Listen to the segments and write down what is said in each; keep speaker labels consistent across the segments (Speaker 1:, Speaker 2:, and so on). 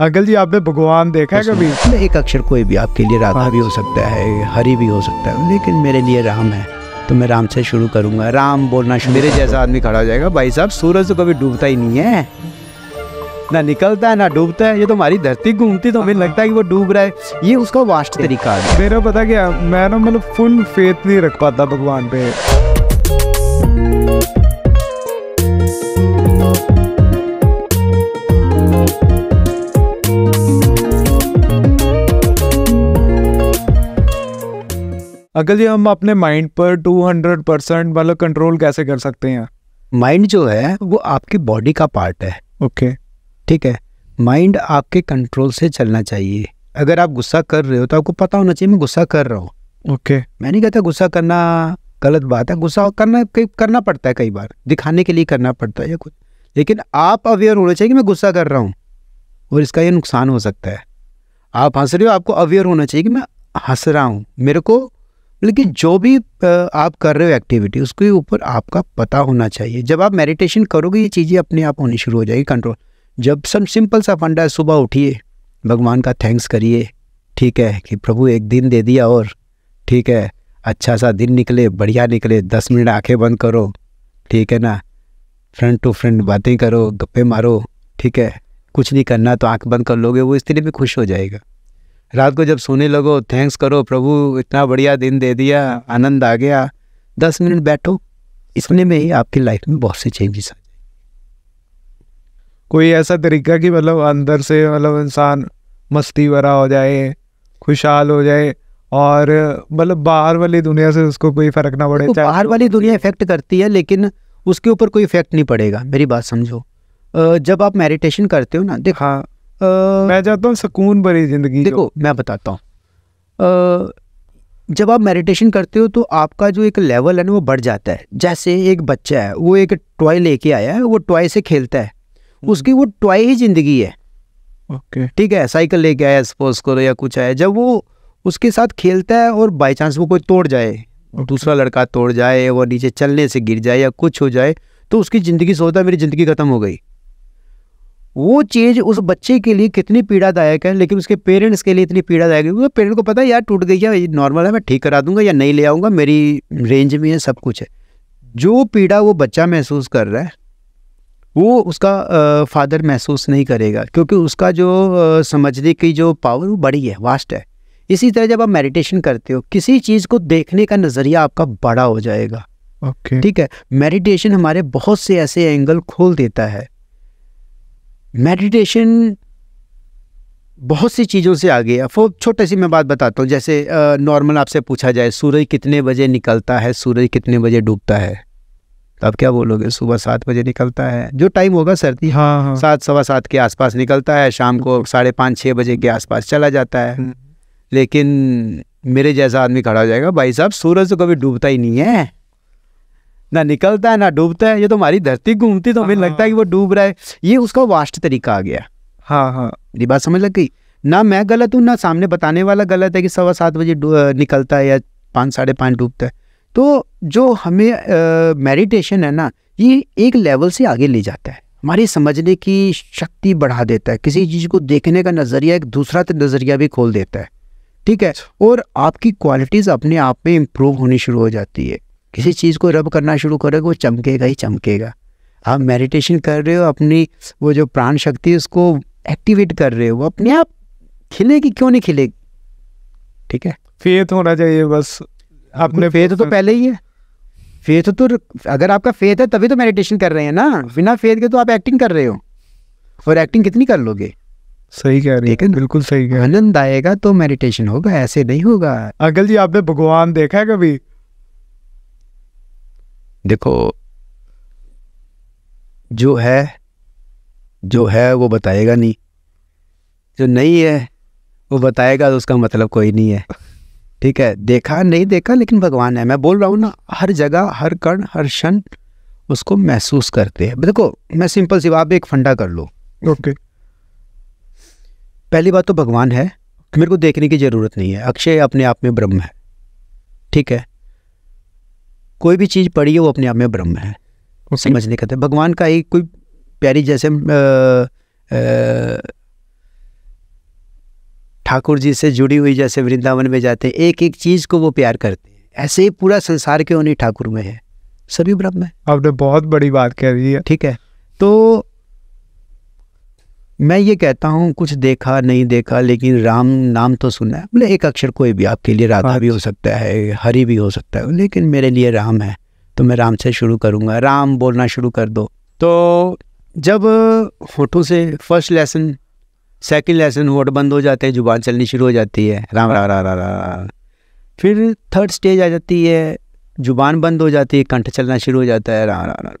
Speaker 1: Uncle जी आपने भगवान देखा है कभी एक अक्षर कोई भी आपके लिए राधा भी हो सकता है हरी भी हो सकता है लेकिन मेरे लिए राम है तो मैं राम से शुरू करूंगा राम बोलना शुरू मेरे जैसा आदमी खड़ा हो जाएगा भाई साहब सूरज तो कभी डूबता ही नहीं है ना निकलता है ना डूबता है ये तो हमारी धरती घूमती तो हमें लगता है कि वो डूब रहा है ये उसका वास्ट तरीका है मेरा पता क्या मैं ना मतलब फुल फेथ नहीं रख पाता भगवान पे अगर जी हम अपने माइंड पर 200 परसेंट मतलब कंट्रोल कैसे कर सकते हैं माइंड जो है वो आपकी बॉडी का पार्ट है ओके okay. ठीक है माइंड आपके कंट्रोल से चलना चाहिए अगर आप गुस्सा कर रहे हो तो आपको पता होना चाहिए मैं गुस्सा कर रहा हूँ ओके okay. मैं नहीं कहता गुस्सा करना गलत बात है गुस्सा करना कई करना पड़ता है कई बार दिखाने के लिए करना पड़ता है या कुछ लेकिन आप अवेयर होना चाहिए कि मैं गुस्सा कर रहा हूँ और इसका ये नुकसान हो सकता है आप हंस रहे हो आपको अवेयर होना चाहिए कि मैं हंस रहा हूँ मेरे को लेकिन जो भी आप कर रहे हो एक्टिविटी उसके ऊपर आपका पता होना चाहिए जब आप मेडिटेशन करोगे ये चीज़ें अपने आप होनी शुरू हो जाएगी कंट्रोल जब सब सिंपल सा फंडा है सुबह उठिए भगवान का थैंक्स करिए ठीक है कि प्रभु एक दिन दे दिया और ठीक है अच्छा सा दिन निकले बढ़िया निकले दस मिनट आंखें बंद करो ठीक है ना फ्रेंड टू फ्रेंड बातें करो गप्पे मारो ठीक है कुछ नहीं करना तो आंख बंद कर लोगे वो इस भी खुश हो जाएगा रात को जब सोने लगो थैंक्स करो प्रभु इतना बढ़िया दिन दे दिया आनंद आ गया दस मिनट बैठो इसमें में ही आपकी लाइफ में बहुत से चेंजेस आ जाएंगे कोई ऐसा तरीका कि मतलब अंदर से मतलब इंसान मस्ती भरा हो जाए खुशहाल हो जाए और मतलब बाहर वाली दुनिया से उसको कोई फ़र्क ना पड़े तो बाहर वाली दुनिया इफेक्ट करती है लेकिन उसके ऊपर कोई इफेक्ट नहीं पड़ेगा मेरी बात समझो जब आप मेडिटेशन करते हो ना देखा हाँ मैं चाहता हूँ सुकून भरी जिंदगी देखो मैं बताता हूँ जब आप मेडिटेशन करते हो तो आपका जो एक लेवल है ना वो बढ़ जाता है जैसे एक बच्चा है वो एक टॉय लेके आया है वो टॉय से खेलता है हम्म। उसकी वो टॉय ही जिंदगी है ओके ठीक है साइकिल लेके आया स्पोर्ट्स करो या कुछ आया जब वो उसके साथ खेलता है और बाई चांस वो कोई तोड़ जाए दूसरा लड़का तोड़ जाए वो नीचे चलने से गिर जाए या कुछ हो जाए तो उसकी ज़िंदगी सोचता है मेरी ज़िंदगी ख़त्म हो गई वो चीज़ उस बच्चे के लिए कितनी पीड़ादायक है लेकिन उसके पेरेंट्स के लिए इतनी पीड़ादायक है क्योंकि पेरेंट को पता है यार टूट गई है नॉर्मल है मैं ठीक करा दूंगा या नहीं ले आऊँगा मेरी रेंज में है सब कुछ है जो पीड़ा वो बच्चा महसूस कर रहा है वो उसका फादर महसूस नहीं करेगा क्योंकि उसका जो समझने की जो पावर वो बड़ी है वास्ट है इसी तरह जब आप मेडिटेशन करते हो किसी चीज़ को देखने का नज़रिया आपका बड़ा हो जाएगा ओके okay. ठीक है मेडिटेशन हमारे बहुत से ऐसे एंगल खोल देता है मेडिटेशन बहुत सी चीज़ों से गई है वो छोटे सी मैं बात बताता हूँ जैसे नॉर्मल आपसे पूछा जाए सूरज कितने बजे निकलता है सूरज कितने बजे डूबता है तो आप क्या बोलोगे सुबह सात बजे निकलता है जो टाइम होगा सर्दी हाँ, हाँ। सात सवा सात के आसपास निकलता है शाम को साढ़े पाँच छः बजे के आसपास चला जाता है हम्म। लेकिन मेरे जैसा आदमी खड़ा हो जाएगा भाई साहब सूरज तो कभी डूबता ही नहीं है ना निकलता है ना डूबता है ये तो हमारी धरती घूमती तो हमें लगता है कि वो डूब रहा है ये उसका वास्ट तरीका आ गया हाँ हाँ मेरी बात समझ लग गई ना मैं गलत हूँ ना सामने बताने वाला गलत है कि सवा सात बजे निकलता है या पाँच साढ़े पाँच डूबता है तो जो हमें मेडिटेशन है ना ये एक लेवल से आगे ले जाता है हमारी समझने की शक्ति बढ़ा देता है किसी चीज़ को देखने का नज़रिया एक दूसरा नज़रिया भी खोल देता है ठीक है अच्छा। और आपकी क्वालिटीज़ अपने आप में इम्प्रूव होनी शुरू हो जाती है किसी चीज़ को रब करना शुरू करोगे वो चमकेगा ही चमकेगा आप मेडिटेशन कर रहे हो अपनी वो जो प्राण शक्ति उसको एक्टिवेट कर रहे हो वो अपने आप खिलेगी क्यों नहीं खिलेगी ठीक है फेथ होना चाहिए बस आपने फेथ तो, तो पहले ही है फेथ तो अगर आपका फेथ है तभी तो मेडिटेशन कर रहे हैं ना बिना फेथ के तो आप एक्टिंग कर रहे हो और एक्टिंग कितनी कर लोगे सही कह रहे हैं बिल्कुल सही कह आनंद आएगा तो मेडिटेशन होगा ऐसे नहीं होगा अंकल जी आपने भगवान देखा है कभी देखो जो है जो है वो बताएगा नहीं जो नहीं है वो बताएगा तो उसका मतलब कोई नहीं है ठीक है देखा नहीं देखा लेकिन भगवान है मैं बोल रहा हूँ ना हर जगह हर कण हर क्षण उसको महसूस करते हैं देखो मैं सिंपल सी आप एक फंडा कर लो ओके okay. पहली बात तो भगवान है मेरे को देखने की ज़रूरत नहीं है अक्षय अपने आप में ब्रह्म है ठीक है कोई भी चीज़ पड़ी है वो अपने आप में ब्रह्म है okay. समझने का तो, भगवान का एक कोई प्यारी जैसे ठाकुर जी से जुड़ी हुई जैसे वृंदावन में जाते हैं एक एक चीज़ को वो प्यार करते हैं ऐसे ही पूरा संसार के उन्हें ठाकुर में है सभी ब्रह्म है आपने बहुत बड़ी बात कह रही है ठीक है तो मैं ये कहता हूँ कुछ देखा नहीं देखा लेकिन राम नाम तो सुना है बोले एक अक्षर कोई भी आपके लिए राधा भी हो अच्छा। सकता है हरी भी हो सकता है लेकिन मेरे लिए राम है तो मैं राम से शुरू करूँगा राम बोलना शुरू कर दो तो जब होठों से फर्स्ट लेसन सेकंड लेसन वोट बंद हो जाते हैं जुबान चलनी शुरू हो जाती है राम रा रा रा रा फिर थर्ड स्टेज आ जाती है जुबान बंद हो जाती है कंठ चलना शुरू हो जाता है राम रा रा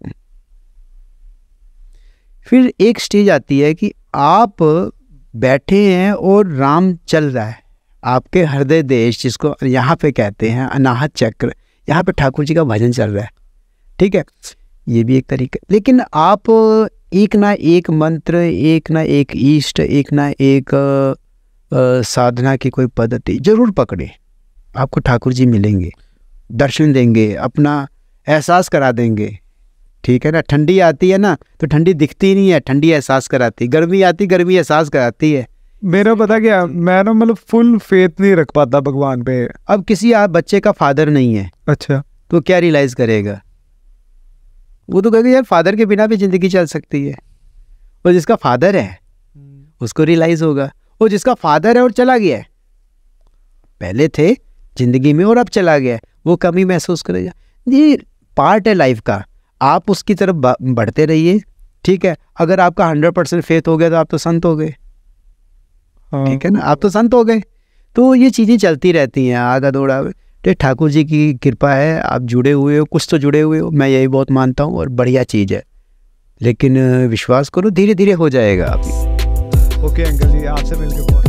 Speaker 1: फिर एक स्टेज आती है कि आप बैठे हैं और राम चल रहा है आपके हृदय देश जिसको यहाँ पे कहते हैं अनाहत चक्र यहाँ पे ठाकुर जी का भजन चल रहा है ठीक है ये भी एक तरीका लेकिन आप एक ना एक मंत्र एक ना एक ईष्ट एक ना एक आ, साधना की कोई पद्धति जरूर पकड़े आपको ठाकुर जी मिलेंगे दर्शन देंगे अपना एहसास करा देंगे ठीक है ना ठंडी आती है ना तो ठंडी दिखती नहीं है ठंडी एहसास कराती गर्मी आती गर्मी एहसास कराती है मेरा पता क्या मैं ना मतलब फुल फेथ नहीं रख पाता भगवान पे अब किसी आप बच्चे का फादर नहीं है अच्छा तो क्या रियलाइज करेगा वो तो कहेगा यार फादर के बिना भी जिंदगी चल सकती है और जिसका फादर है उसको रियलाइज होगा और जिसका फादर है और चला गया है पहले थे जिंदगी में और अब चला गया है वो कमी महसूस करेगा ये पार्ट है लाइफ का आप उसकी तरफ बढ़ते रहिए ठीक है अगर आपका हंड्रेड परसेंट फेथ हो गया तो आप तो संत हो गए हाँ। ठीक है ना आप तो संत हो गए तो ये चीज़ें चलती रहती हैं आधा दौड़ा तो ठाकुर जी की कृपा है आप जुड़े हुए हो कुछ तो जुड़े हुए हो मैं यही बहुत मानता हूँ और बढ़िया चीज़ है लेकिन विश्वास करो धीरे धीरे हो जाएगा आप ओके अंकल जी आपसे मिलकर